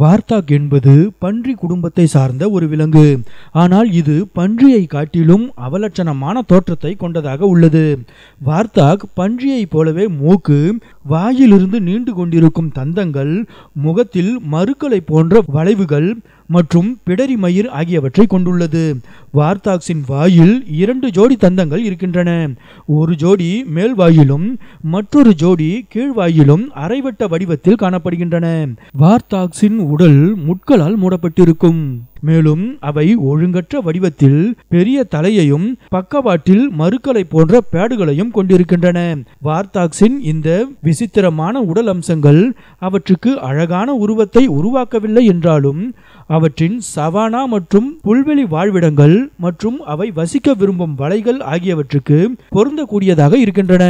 வார்த்தாக் என்பது பன்றி குடும்பத்தை சார்ந்த ஒரு விலங்கு ஆனால் இது பன்றியை காட்டிலும் அவலட்சணமான தோற்றத்தை கொண்டதாக உள்ளது வார்த்தாக் பன்றியைப் போலவே மூக்கு வாயிலிருந்து நீண்டு கொண்டிருக்கும் தந்தங்கள் முகத்தில் மறுக்களை போன்ற வளைவுகள் மற்றும் பிடரி மயிர் ஆகியவற்றை கொண்டுள்ளது வார்த்தாக்ஸின் வாயில் இரண்டு ஜோடி தந்தங்கள் இருக்கின்றன ஒரு ஜோடி மேல் வாயிலும் மற்றொரு ஜோடி கீழ்வாயிலும் அரைவட்ட வடிவத்தில் காணப்படுகின்றன வார்த்தாக்ஸின் உடல் முட்களால் மூடப்பட்டிருக்கும் மேலும் அவை ஒழுங்கற்ற வடிவத்தில் பெரிய தலையையும் பக்கவாட்டில் மறுக்களை போன்ற பேடுகளையும் கொண்டிருக்கின்றன வார்த்தாக்ஸின் இந்த விசித்திரமான உடல் அம்சங்கள் அவற்றுக்கு அழகான உருவத்தை உருவாக்கவில்லை என்றாலும் அவற்றின் சவானா மற்றும் புல்வெளி வாழ்விடங்கள் மற்றும் அவை வசிக்க விரும்பும் வலைகள் ஆகியவற்றுக்கு பொருந்தக்கூடியதாக இருக்கின்றன